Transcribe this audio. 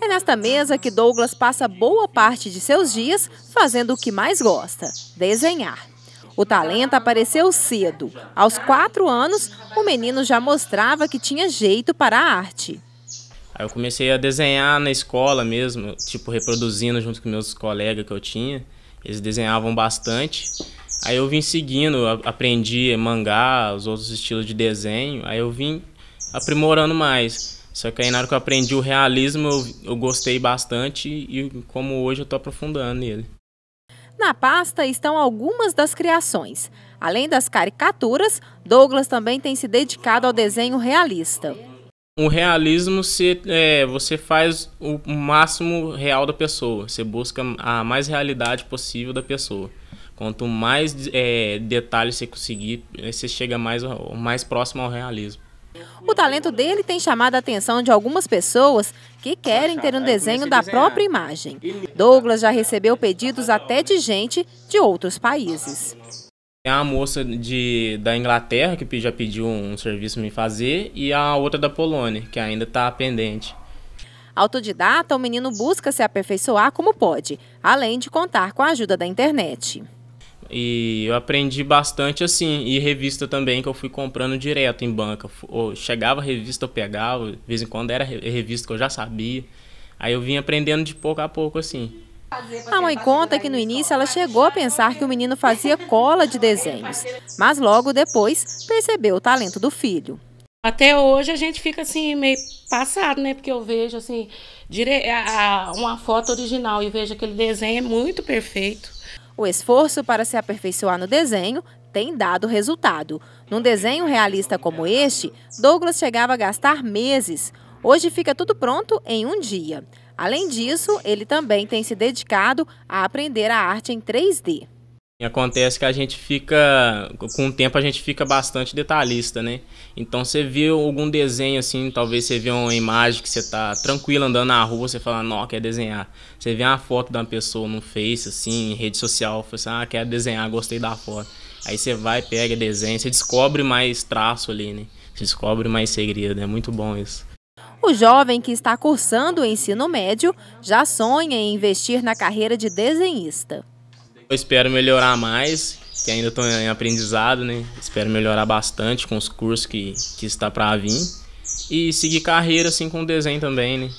É nesta mesa que Douglas passa boa parte de seus dias fazendo o que mais gosta, desenhar. O talento apareceu cedo. Aos quatro anos, o menino já mostrava que tinha jeito para a arte. Aí eu comecei a desenhar na escola mesmo, tipo reproduzindo junto com meus colegas que eu tinha. Eles desenhavam bastante. Aí eu vim seguindo, aprendi mangá, os outros estilos de desenho. Aí eu vim aprimorando mais. Só que aí na hora que eu aprendi o realismo, eu, eu gostei bastante e como hoje eu estou aprofundando nele. Na pasta estão algumas das criações. Além das caricaturas, Douglas também tem se dedicado ao desenho realista. O realismo se, é, você faz o máximo real da pessoa, você busca a mais realidade possível da pessoa. Quanto mais é, detalhes você conseguir, você chega mais, mais próximo ao realismo. O talento dele tem chamado a atenção de algumas pessoas que querem ter um desenho da própria imagem. Douglas já recebeu pedidos até de gente de outros países. Tem uma moça de, da Inglaterra que já pediu um serviço me fazer e a outra da Polônia, que ainda está pendente. Autodidata, o menino busca se aperfeiçoar como pode, além de contar com a ajuda da internet. E eu aprendi bastante assim. E revista também, que eu fui comprando direto em banca. Eu chegava revista, eu pegava. De vez em quando era revista que eu já sabia. Aí eu vim aprendendo de pouco a pouco assim. A ah, mãe conta que no início ela chegou a pensar que o menino fazia cola de desenhos, mas logo depois percebeu o talento do filho. Até hoje a gente fica assim meio passado, né? Porque eu vejo assim dire... uma foto original e vejo aquele desenho é muito perfeito. O esforço para se aperfeiçoar no desenho tem dado resultado. Num desenho realista como este, Douglas chegava a gastar meses. Hoje fica tudo pronto em um dia. Além disso, ele também tem se dedicado a aprender a arte em 3D. E acontece que a gente fica, com o tempo a gente fica bastante detalhista, né? Então você vê algum desenho assim, talvez você vê uma imagem que você tá tranquilo andando na rua, você fala, não, quer desenhar. Você vê uma foto de uma pessoa no Face, assim, em rede social, você fala, ah, quer desenhar, gostei da foto. Aí você vai, pega, desenha, você descobre mais traço ali, né? Você descobre mais segredo, é muito bom isso. O jovem que está cursando o ensino médio já sonha em investir na carreira de desenhista. Eu espero melhorar mais, que ainda estou em aprendizado, né? Espero melhorar bastante com os cursos que, que está para vir. E seguir carreira, assim, com o desenho também, né?